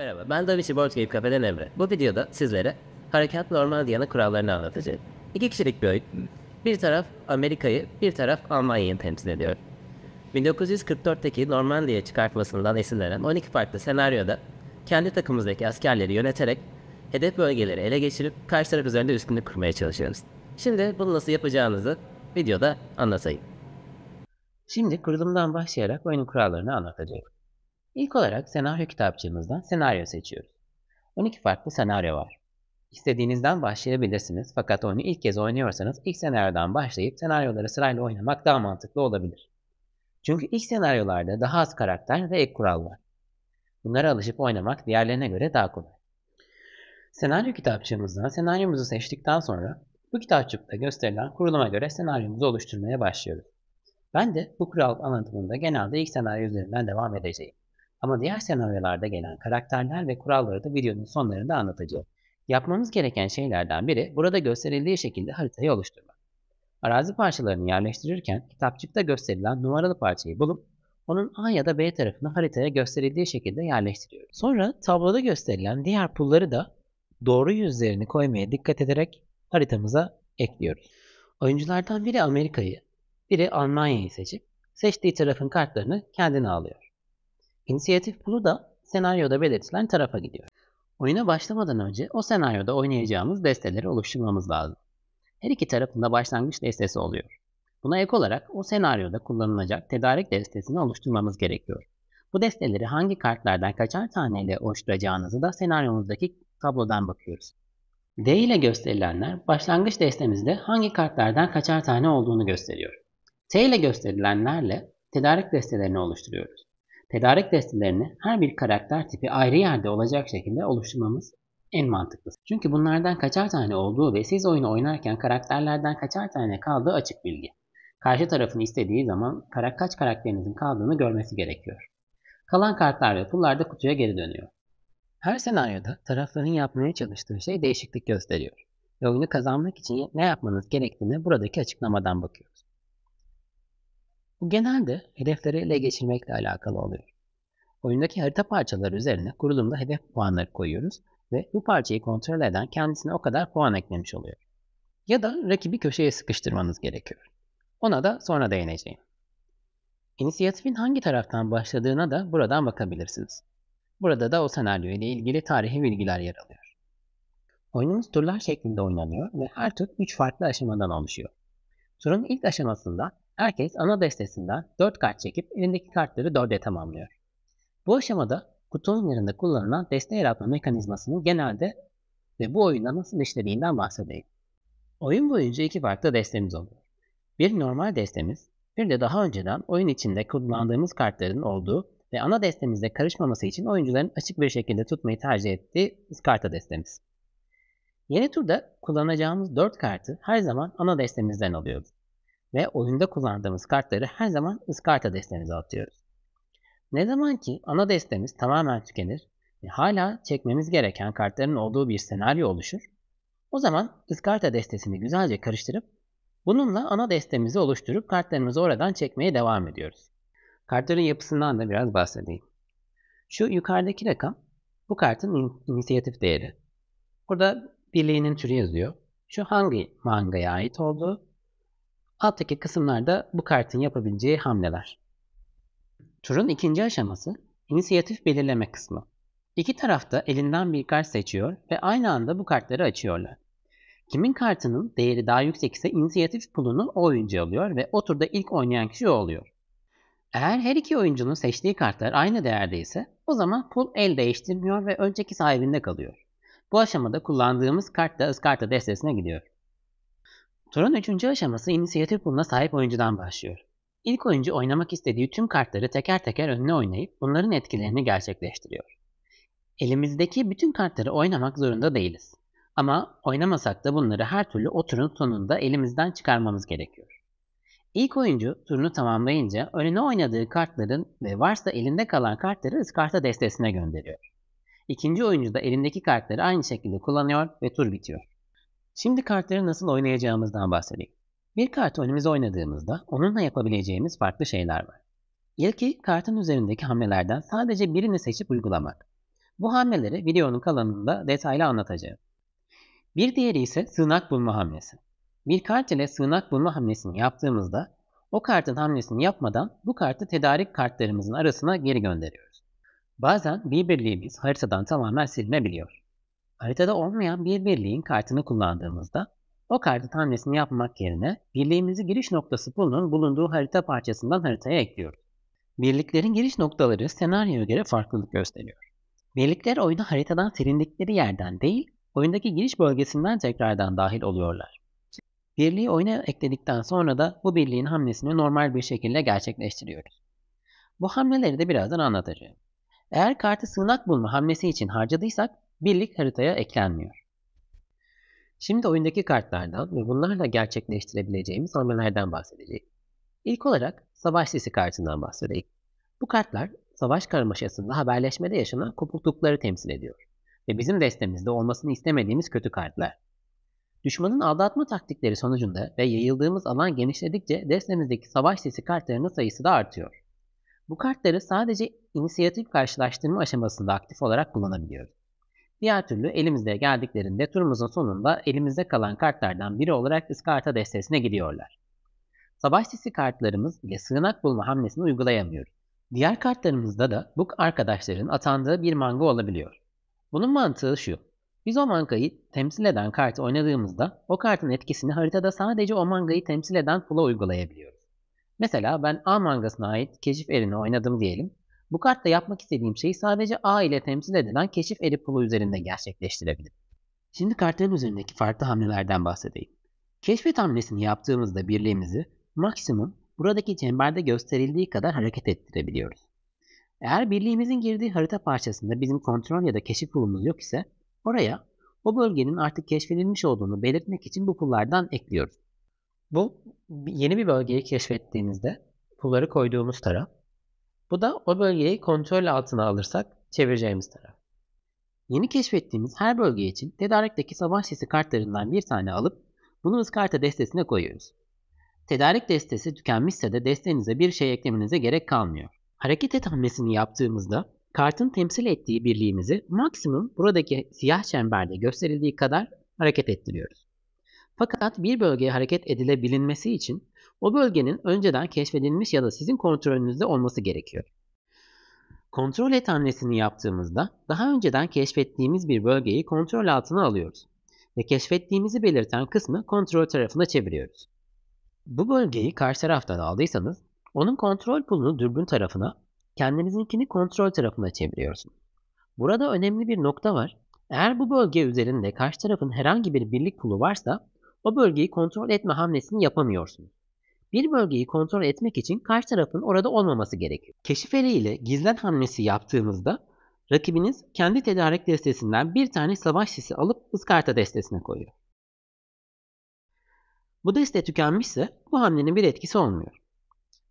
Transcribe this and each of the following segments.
Merhaba, ben DaVinci Board Game Cafe'den Emre. Bu videoda sizlere Harekat Normandiya'nın kurallarını anlatacağım. İki kişilik bir oyun. Bir taraf Amerika'yı, bir taraf Almanya'yı temsil ediyor. 1944'teki Normandiya çıkartmasından esinlenen 12 farklı senaryoda kendi takımımızdaki askerleri yöneterek hedef bölgeleri ele geçirip karşı taraf üzerinde üstünlük kurmaya çalışıyoruz. Şimdi bunu nasıl yapacağınızı videoda anlatayım. Şimdi kurulumdan başlayarak oyunun kurallarını anlatacağım. İlk olarak senaryo kitapçığımızdan senaryo seçiyoruz. 12 farklı senaryo var. İstediğinizden başlayabilirsiniz fakat oyunu ilk kez oynuyorsanız ilk senaryodan başlayıp senaryoları sırayla oynamak daha mantıklı olabilir. Çünkü ilk senaryolarda daha az karakter ve ek kural var. Bunlara alışıp oynamak diğerlerine göre daha kolay. Senaryo kitapçığımızdan senaryomuzu seçtikten sonra bu kitapçıkta gösterilen kuruluma göre senaryomuzu oluşturmaya başlıyoruz. Ben de bu kural anlatımında genelde ilk senaryo üzerinden devam edeceğim. Ama diğer senaryolarda gelen karakterler ve kuralları da videonun sonlarında anlatacağım. Yapmamız gereken şeylerden biri burada gösterildiği şekilde haritayı oluşturmak. Arazi parçalarını yerleştirirken kitapçıkta gösterilen numaralı parçayı bulup onun A ya da B tarafını haritaya gösterildiği şekilde yerleştiriyoruz. Sonra tabloda gösterilen diğer pulları da doğru yüzlerini koymaya dikkat ederek haritamıza ekliyoruz. Oyunculardan biri Amerika'yı, biri Almanya'yı seçip seçtiği tarafın kartlarını kendine alıyor. İnisiyatif pulu da senaryoda belirtilen tarafa gidiyor. Oyuna başlamadan önce o senaryoda oynayacağımız desteleri oluşturmamız lazım. Her iki tarafında başlangıç destesi oluyor. Buna ek olarak o senaryoda kullanılacak tedarik destesini oluşturmamız gerekiyor. Bu desteleri hangi kartlardan kaçar taneyle oluşturacağınızı da senaryomuzdaki tablodan bakıyoruz. D ile gösterilenler başlangıç destemizde hangi kartlardan kaçar tane olduğunu gösteriyor. T ile gösterilenlerle tedarik destelerini oluşturuyoruz. Tedarik destelerini her bir karakter tipi ayrı yerde olacak şekilde oluşturmamız en mantıklısı. Çünkü bunlardan kaçar tane olduğu ve siz oyunu oynarken karakterlerden kaçar tane kaldığı açık bilgi. Karşı tarafın istediği zaman kaç karakterinizin kaldığını görmesi gerekiyor. Kalan kartlar ve pullar da kutuya geri dönüyor. Her senaryoda tarafların yapmaya çalıştığı şey değişiklik gösteriyor. Ve oyunu kazanmak için ne yapmanız gerektiğini buradaki açıklamadan bakıyoruz. Bu genelde hedefleri ele geçirmekle alakalı oluyor. Oyundaki harita parçaları üzerine kurulumda hedef puanları koyuyoruz ve bu parçayı kontrol eden kendisine o kadar puan eklemiş oluyor. Ya da rakibi köşeye sıkıştırmanız gerekiyor. Ona da sonra değineceğim. İnisiyatifin hangi taraftan başladığına da buradan bakabilirsiniz. Burada da o senaryo ile ilgili tarihi bilgiler yer alıyor. Oyunumuz turlar şeklinde oynanıyor ve her tur 3 farklı aşamadan oluşuyor. Turun ilk aşamasında Herkes ana destesinden 4 kart çekip elindeki kartları 4'e tamamlıyor. Bu aşamada kutu oyunlarında kullanılan deste yaratma mekanizmasının genelde ve bu oyunda nasıl işlediğinden bahsedeyim. Oyun boyunca iki farklı destemiz oluyor. Bir normal destemiz, bir de daha önceden oyun içinde kullandığımız kartların olduğu ve ana destemizde karışmaması için oyuncuların açık bir şekilde tutmayı tercih ettiği karta destemiz. Yeni turda kullanacağımız 4 kartı her zaman ana destemizden alıyoruz ve oyunda kullandığımız kartları her zaman ıskarta destemize atıyoruz. Ne zaman ki ana destemiz tamamen tükenir ve hala çekmemiz gereken kartların olduğu bir senaryo oluşur, o zaman ıskarta destesini güzelce karıştırıp bununla ana destemizi oluşturup kartlarımızı oradan çekmeye devam ediyoruz. Kartların yapısından da biraz bahsedeyim. Şu yukarıdaki rakam bu kartın in inisiyatif değeri. Burada birliğinin türü yazıyor. Şu hangi mangaya ait olduğu Alttaki kısımlarda bu kartın yapabileceği hamleler. Turun ikinci aşaması inisiyatif belirleme kısmı. İki tarafta elinden bir kart seçiyor ve aynı anda bu kartları açıyorlar. Kimin kartının değeri daha yüksekse inisiyatif pulunu o oyuncu alıyor ve o turda ilk oynayan kişi o oluyor. Eğer her iki oyuncunun seçtiği kartlar aynı değerde ise o zaman pul el değiştirmiyor ve önceki sahibinde kalıyor. Bu aşamada kullandığımız kart da ıskarta destesine gidiyor. Turun üçüncü aşaması inisiyatif puluna sahip oyuncudan başlıyor. İlk oyuncu oynamak istediği tüm kartları teker teker önüne oynayıp bunların etkilerini gerçekleştiriyor. Elimizdeki bütün kartları oynamak zorunda değiliz. Ama oynamasak da bunları her türlü o turun sonunda elimizden çıkarmamız gerekiyor. İlk oyuncu turunu tamamlayınca önüne oynadığı kartların ve varsa elinde kalan kartları ıskarta destesine gönderiyor. İkinci oyuncu da elindeki kartları aynı şekilde kullanıyor ve tur bitiyor. Şimdi kartları nasıl oynayacağımızdan bahsedeyim. Bir kartı önümüze oynadığımızda onunla yapabileceğimiz farklı şeyler var. İlki kartın üzerindeki hamlelerden sadece birini seçip uygulamak. Bu hamleleri videonun kalanında detaylı anlatacağım. Bir diğeri ise sığınak bulma hamlesi. Bir kart ile sığınak bulma hamlesini yaptığımızda o kartın hamlesini yapmadan bu kartı tedarik kartlarımızın arasına geri gönderiyoruz. Bazen bir birliğimiz haritadan tamamen silinebiliyor. Haritada olmayan bir birliğin kartını kullandığımızda o kartın hamlesini yapmak yerine birliğimizi giriş noktası bulunan bulunduğu harita parçasından haritaya ekliyoruz. Birliklerin giriş noktaları senaryoya göre farklılık gösteriyor. Birlikler oyuna haritadan serindikleri yerden değil, oyundaki giriş bölgesinden tekrardan dahil oluyorlar. Birliği oyuna ekledikten sonra da bu birliğin hamlesini normal bir şekilde gerçekleştiriyoruz. Bu hamleleri de birazdan anlatacağım. Eğer kartı sığınak bulma hamlesi için harcadıysak birlik haritaya eklenmiyor. Şimdi oyundaki kartlardan ve bunlarla gerçekleştirebileceğimiz hamlelerden bahsedeceğim. İlk olarak savaş sisi kartından bahsedeyim. Bu kartlar savaş karmaşasında haberleşmede yaşanan kopuklukları temsil ediyor ve bizim destemizde olmasını istemediğimiz kötü kartlar. Düşmanın aldatma taktikleri sonucunda ve yayıldığımız alan genişledikçe destemizdeki savaş sesi kartlarının sayısı da artıyor. Bu kartları sadece inisiyatif karşılaştırma aşamasında aktif olarak kullanabiliyoruz. Diğer türlü elimizde geldiklerinde turumuzun sonunda elimizde kalan kartlardan biri olarak iskarta destesine gidiyorlar. Savaş sisi kartlarımız ile sığınak bulma hamlesini uygulayamıyoruz. Diğer kartlarımızda da bu arkadaşların atandığı bir manga olabiliyor. Bunun mantığı şu. Biz o mangayı temsil eden kartı oynadığımızda o kartın etkisini haritada sadece o mangayı temsil eden pula uygulayabiliyoruz. Mesela ben A mangasına ait keşif erini oynadım diyelim bu kartta yapmak istediğim şey sadece A ile temsil edilen keşif eri pulu üzerinde gerçekleştirebilirim. Şimdi kartların üzerindeki farklı hamlelerden bahsedeyim. Keşfet hamlesini yaptığımızda birliğimizi maksimum buradaki çemberde gösterildiği kadar hareket ettirebiliyoruz. Eğer birliğimizin girdiği harita parçasında bizim kontrol ya da keşif pulumuz yok ise oraya o bölgenin artık keşfedilmiş olduğunu belirtmek için bu pullardan ekliyoruz. Bu yeni bir bölgeyi keşfettiğimizde pulları koyduğumuz taraf bu da o bölgeyi kontrol altına alırsak çevireceğimiz taraf. Yeni keşfettiğimiz her bölge için tedarikteki savaş sesi kartlarından bir tane alıp bunu ıskarta destesine koyuyoruz. Tedarik destesi tükenmişse de destenize bir şey eklemenize gerek kalmıyor. Hareket et hamlesini yaptığımızda kartın temsil ettiği birliğimizi maksimum buradaki siyah çemberde gösterildiği kadar hareket ettiriyoruz. Fakat bir bölgeye hareket edilebilinmesi için o bölgenin önceden keşfedilmiş ya da sizin kontrolünüzde olması gerekiyor. Kontrol et hamlesini yaptığımızda daha önceden keşfettiğimiz bir bölgeyi kontrol altına alıyoruz ve keşfettiğimizi belirten kısmı kontrol tarafına çeviriyoruz. Bu bölgeyi karşı taraftan aldıysanız onun kontrol pulunu dürbün tarafına, kendinizinkini kontrol tarafına çeviriyorsunuz. Burada önemli bir nokta var. Eğer bu bölge üzerinde karşı tarafın herhangi bir birlik pulu varsa o bölgeyi kontrol etme hamlesini yapamıyorsunuz. Bir bölgeyi kontrol etmek için karşı tarafın orada olmaması gerekir. Keşif ile gizlen hamlesi yaptığımızda rakibiniz kendi tedarik destesinden bir tane savaş sisi alıp ıskarta destesine koyuyor. Bu deste tükenmişse bu hamlenin bir etkisi olmuyor.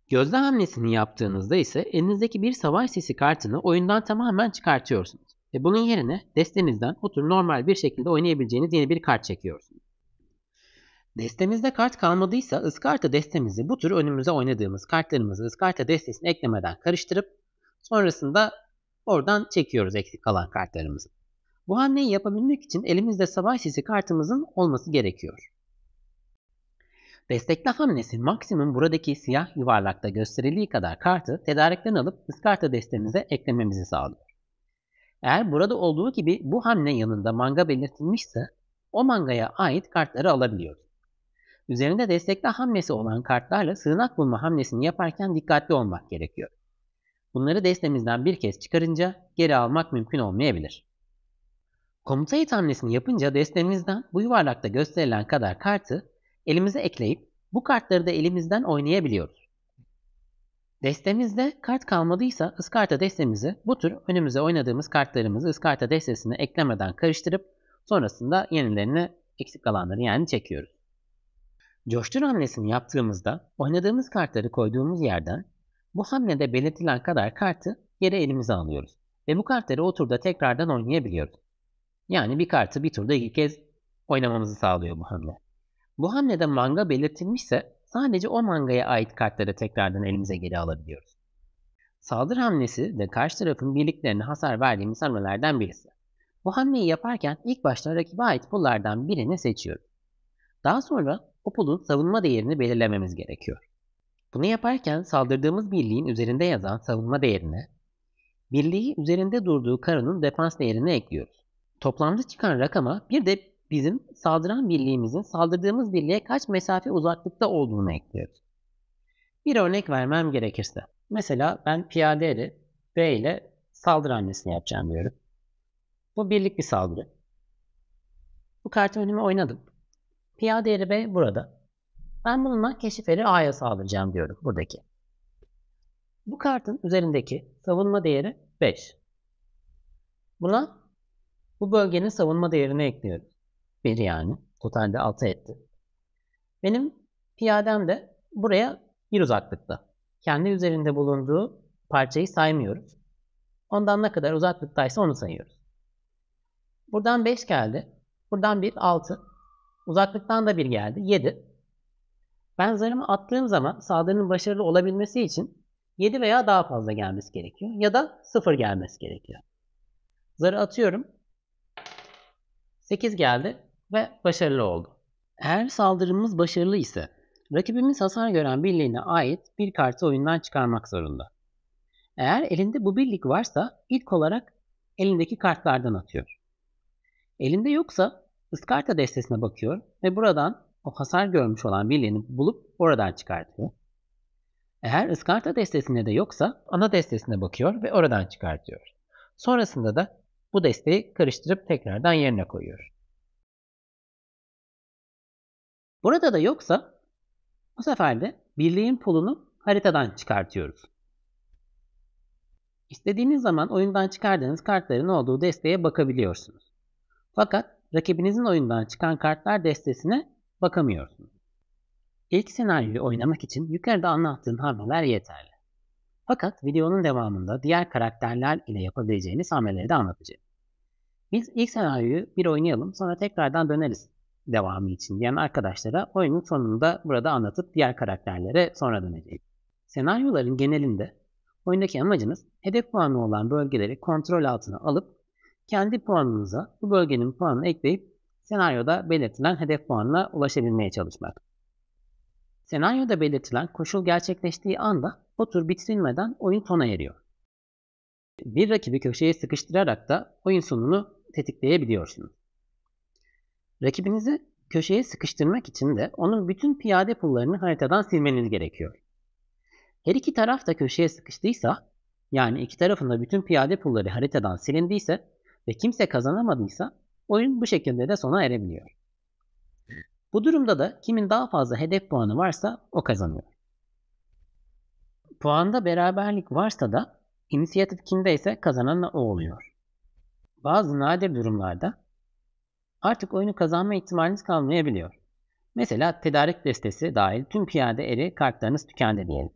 Gözde hamlesini yaptığınızda ise elinizdeki bir savaş sisi kartını oyundan tamamen çıkartıyorsunuz. Ve bunun yerine destenizden otur normal bir şekilde oynayabileceğiniz yeni bir kart çekiyorsunuz. Destemizde kart kalmadıysa ıskarta destemizi bu tür önümüze oynadığımız kartlarımızı ıskarta destesine eklemeden karıştırıp sonrasında oradan çekiyoruz eksik kalan kartlarımızı. Bu hamleyi yapabilmek için elimizde savaş sisi kartımızın olması gerekiyor. Destekli hamlesi maksimum buradaki siyah yuvarlakta gösterildiği kadar kartı tedarikten alıp ıskarta destemize eklememizi sağlıyor. Eğer burada olduğu gibi bu hamle yanında manga belirtilmişse o mangaya ait kartları alabiliyoruz. Üzerinde destekli hamlesi olan kartlarla sığınak bulma hamlesini yaparken dikkatli olmak gerekiyor. Bunları destemizden bir kez çıkarınca geri almak mümkün olmayabilir. Komuta it hamlesini yapınca destemizden bu yuvarlakta gösterilen kadar kartı elimize ekleyip bu kartları da elimizden oynayabiliyoruz. Destemizde kart kalmadıysa ıskarta destemizi bu tür önümüze oynadığımız kartlarımızı ıskarta destesine eklemeden karıştırıp sonrasında yenilerini eksik kalanları yani çekiyoruz. Coştur hamlesini yaptığımızda oynadığımız kartları koyduğumuz yerden bu hamlede belirtilen kadar kartı yere elimize alıyoruz ve bu kartları o turda tekrardan oynayabiliyoruz. Yani bir kartı bir turda iki kez oynamamızı sağlıyor bu hamle. Bu hamlede manga belirtilmişse sadece o mangaya ait kartları tekrardan elimize geri alabiliyoruz. Saldır hamlesi de karşı tarafın birliklerine hasar verdiğimiz hamlelerden birisi. Bu hamleyi yaparken ilk başta rakibe ait pullardan birini seçiyoruz. Daha sonra o Popul'un savunma değerini belirlememiz gerekiyor. Bunu yaparken saldırdığımız birliğin üzerinde yazan savunma değerine, birliği üzerinde durduğu karının defans değerini ekliyoruz. Toplamda çıkan rakama bir de bizim saldıran birliğimizin saldırdığımız birliğe kaç mesafe uzaklıkta olduğunu ekliyoruz. Bir örnek vermem gerekirse. Mesela ben piyadeyle B ile saldırı hamlesini yapacağım diyorum. Bu birlik bir saldırı. Bu kartı önüme oynadım. Piyade eri B burada. Ben bununla keşif eri A'ya sağlayacağım diyorum buradaki. Bu kartın üzerindeki savunma değeri 5. Buna bu bölgenin savunma değerini ekliyorum. 1 yani. Totalde 6 etti. Benim piyadem de buraya bir uzaklıkta. Kendi üzerinde bulunduğu parçayı saymıyoruz. Ondan ne kadar uzaklıktaysa onu sayıyoruz. Buradan 5 geldi. Buradan 1, 6. Uzaklıktan da bir geldi. 7. Ben zarımı attığım zaman saldırının başarılı olabilmesi için 7 veya daha fazla gelmesi gerekiyor. Ya da 0 gelmesi gerekiyor. Zarı atıyorum. 8 geldi ve başarılı oldu. Eğer saldırımız başarılı ise rakibimiz hasar gören birliğine ait bir kartı oyundan çıkarmak zorunda. Eğer elinde bu birlik varsa ilk olarak elindeki kartlardan atıyor. Elinde yoksa Iskarta destesine bakıyor ve buradan o hasar görmüş olan bilyeni bulup oradan çıkartıyor. Eğer ıskarta destesinde de yoksa ana destesine bakıyor ve oradan çıkartıyor. Sonrasında da bu desteği karıştırıp tekrardan yerine koyuyor. Burada da yoksa bu sefer de birliğin pulunu haritadan çıkartıyoruz. İstediğiniz zaman oyundan çıkardığınız kartların olduğu desteğe bakabiliyorsunuz. Fakat rakibinizin oyundan çıkan kartlar destesine bakamıyorsunuz. İlk senaryoyu oynamak için yukarıda anlattığım hamleler yeterli. Fakat videonun devamında diğer karakterler ile yapabileceğiniz hamleleri de anlatacağım. Biz ilk senaryoyu bir oynayalım sonra tekrardan döneriz devamı için diyen arkadaşlara oyunun sonunda burada anlatıp diğer karakterlere sonra döneceğim. Senaryoların genelinde oyundaki amacınız hedef puanı olan bölgeleri kontrol altına alıp kendi puanınıza bu bölgenin puanını ekleyip senaryoda belirtilen hedef puanına ulaşabilmeye çalışmak. Senaryoda belirtilen koşul gerçekleştiği anda o tur bitirilmeden oyun sona eriyor. Bir rakibi köşeye sıkıştırarak da oyun sonunu tetikleyebiliyorsunuz. Rakibinizi köşeye sıkıştırmak için de onun bütün piyade pullarını haritadan silmeniz gerekiyor. Her iki taraf da köşeye sıkıştıysa, yani iki tarafında bütün piyade pulları haritadan silindiyse ve kimse kazanamadıysa oyun bu şekilde de sona erebiliyor. Bu durumda da kimin daha fazla hedef puanı varsa o kazanıyor. Puanda beraberlik varsa da inisiyatif kimde ise kazanan o oluyor. Bazı nadir durumlarda artık oyunu kazanma ihtimaliniz kalmayabiliyor. Mesela tedarik destesi dahil tüm piyade eri kartlarınız tükendi diyelim.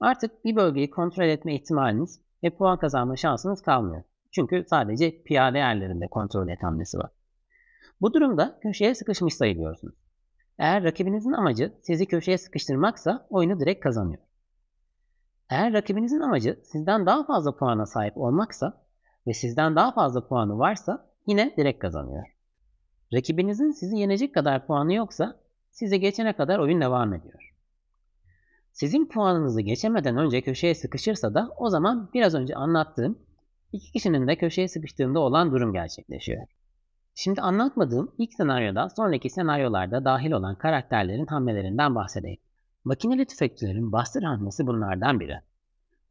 Artık bir bölgeyi kontrol etme ihtimaliniz ve puan kazanma şansınız kalmıyor. Çünkü sadece piyade yerlerinde kontrol et hamlesi var. Bu durumda köşeye sıkışmış sayılıyorsunuz. Eğer rakibinizin amacı sizi köşeye sıkıştırmaksa oyunu direkt kazanıyor. Eğer rakibinizin amacı sizden daha fazla puana sahip olmaksa ve sizden daha fazla puanı varsa yine direkt kazanıyor. Rakibinizin sizi yenecek kadar puanı yoksa size geçene kadar oyun devam ediyor. Sizin puanınızı geçemeden önce köşeye sıkışırsa da o zaman biraz önce anlattığım İki kişinin de köşeye sıkıştığında olan durum gerçekleşiyor. Şimdi anlatmadığım ilk senaryoda sonraki senaryolarda dahil olan karakterlerin hamlelerinden bahsedeyim. Makineli tüfekçilerin bastır hamlesi bunlardan biri.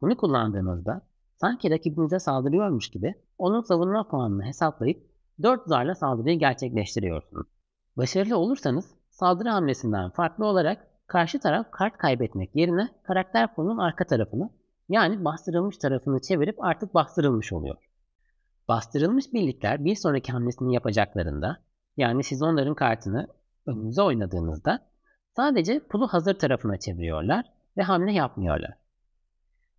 Bunu kullandığınızda sanki rakibinize saldırıyormuş gibi onun savunma puanını hesaplayıp 4 zarla saldırıyı gerçekleştiriyorsunuz. Başarılı olursanız saldırı hamlesinden farklı olarak karşı taraf kart kaybetmek yerine karakter puanının arka tarafını yani bastırılmış tarafını çevirip artık bastırılmış oluyor. Bastırılmış birlikler bir sonraki hamlesini yapacaklarında yani siz onların kartını önünüze oynadığınızda sadece pulu hazır tarafına çeviriyorlar ve hamle yapmıyorlar.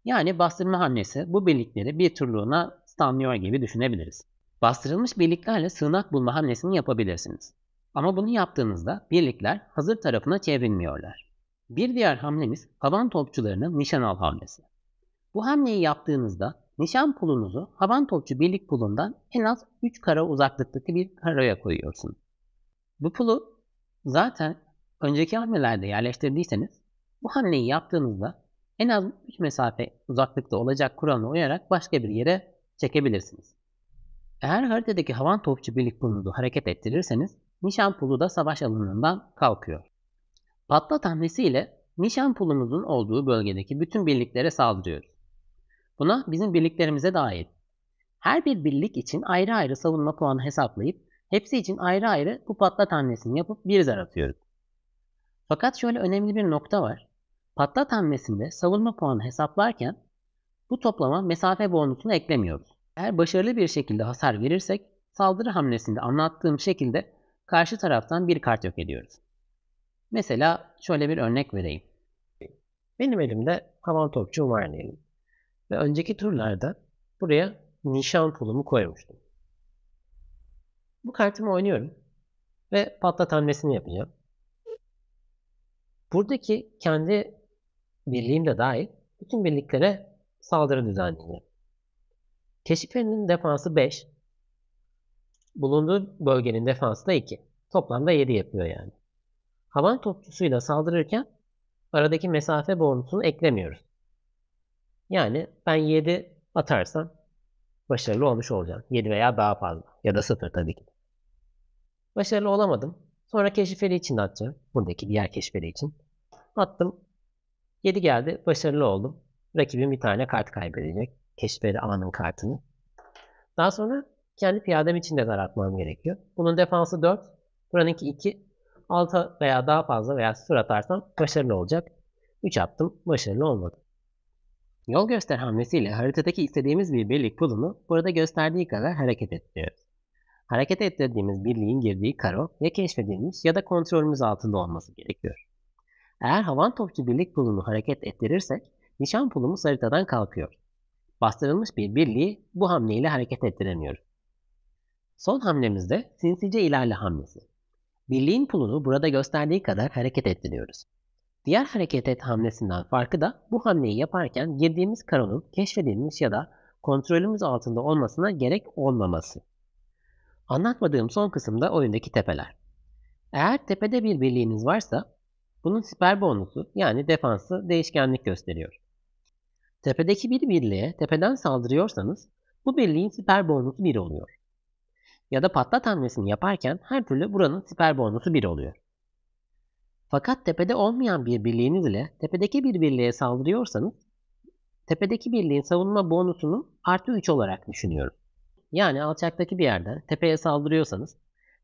Yani bastırma hamlesi bu birlikleri bir turluğuna stanlıyor gibi düşünebiliriz. Bastırılmış birliklerle sığınak bulma hamlesini yapabilirsiniz. Ama bunu yaptığınızda birlikler hazır tarafına çevrilmiyorlar. Bir diğer hamlemiz havan topçularının nişan al hamlesi. Bu hamleyi yaptığınızda nişan pulunuzu havan topçu birlik pulundan en az 3 kara uzaklıktaki bir karaya koyuyorsunuz. Bu pulu zaten önceki hamlelerde yerleştirdiyseniz bu hamleyi yaptığınızda en az 3 mesafe uzaklıkta olacak kuralına uyarak başka bir yere çekebilirsiniz. Eğer haritadaki havan topçu birlik pulunuzu hareket ettirirseniz nişan pulu da savaş alanından kalkıyor. Patlat hamlesiyle nişan pulunuzun olduğu bölgedeki bütün birliklere saldırıyoruz. Buna bizim birliklerimize dair. Her bir birlik için ayrı ayrı savunma puanı hesaplayıp hepsi için ayrı ayrı bu patlat hamlesini yapıp bir zar atıyoruz. Fakat şöyle önemli bir nokta var. Patlat hamlesinde savunma puanı hesaplarken bu toplama mesafe bonusunu eklemiyoruz. Eğer başarılı bir şekilde hasar verirsek saldırı hamlesinde anlattığım şekilde karşı taraftan bir kart yok ediyoruz. Mesela şöyle bir örnek vereyim. Benim elimde kaval topçu var diyelim. Ve önceki turlarda buraya nişan pulumu koymuştum. Bu kartımı oynuyorum. Ve patlat hamlesini yapacağım. Buradaki kendi birliğim de dahil bütün birliklere saldırı düzenliyor. Keşif defansı 5. Bulunduğu bölgenin defansı da 2. Toplamda 7 yapıyor yani. Havan topçusuyla saldırırken aradaki mesafe bonusunu eklemiyoruz. Yani ben 7 atarsam başarılı olmuş olacağım. 7 veya daha fazla. Ya da 0 tabii ki. Başarılı olamadım. Sonra keşifeli için atacağım. Buradaki diğer keşifeli için. Attım. 7 geldi. Başarılı oldum. Rakibim bir tane kart kaybedecek. Keşifeli A'nın kartını. Daha sonra kendi piyadem için de zar atmam gerekiyor. Bunun defansı 4. Buranınki 2. 6 veya daha fazla veya 0 atarsam başarılı olacak. 3 attım. Başarılı olmadı. Yol göster hamlesiyle haritadaki istediğimiz bir birlik pulunu burada gösterdiği kadar hareket ettiriyoruz. Hareket ettirdiğimiz birliğin girdiği karo ya keşfedilmiş ya da kontrolümüz altında olması gerekiyor. Eğer havan topçu birlik pulunu hareket ettirirsek nişan pulumuz haritadan kalkıyor. Bastırılmış bir birliği bu hamleyle hareket ettiremiyoruz. Son hamlemizde sinsice ilerle hamlesi. Birliğin pulunu burada gösterdiği kadar hareket ettiriyoruz. Diğer hareket et hamlesinden farkı da bu hamleyi yaparken girdiğimiz karonun keşfedilmiş ya da kontrolümüz altında olmasına gerek olmaması. Anlatmadığım son kısımda oyundaki tepeler. Eğer tepede bir birliğiniz varsa bunun siper bonusu yani defansı değişkenlik gösteriyor. Tepedeki bir birliğe tepeden saldırıyorsanız bu birliğin siper bonusu 1 oluyor. Ya da patlat hamlesini yaparken her türlü buranın siper bonusu 1 oluyor. Fakat tepede olmayan bir birliğiniz ile tepedeki bir birliğe saldırıyorsanız tepedeki birliğin savunma bonusunun artı 3 olarak düşünüyorum. Yani alçaktaki bir yerden tepeye saldırıyorsanız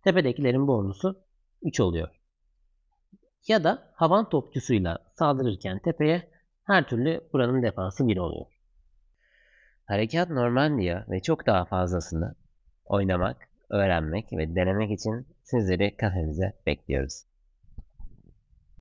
tepedekilerin bonusu 3 oluyor. Ya da havan topçusuyla saldırırken tepeye her türlü buranın defansı 1 oluyor. Harekat Normandiya ve çok daha fazlasını oynamak, öğrenmek ve denemek için sizleri kafemize bekliyoruz.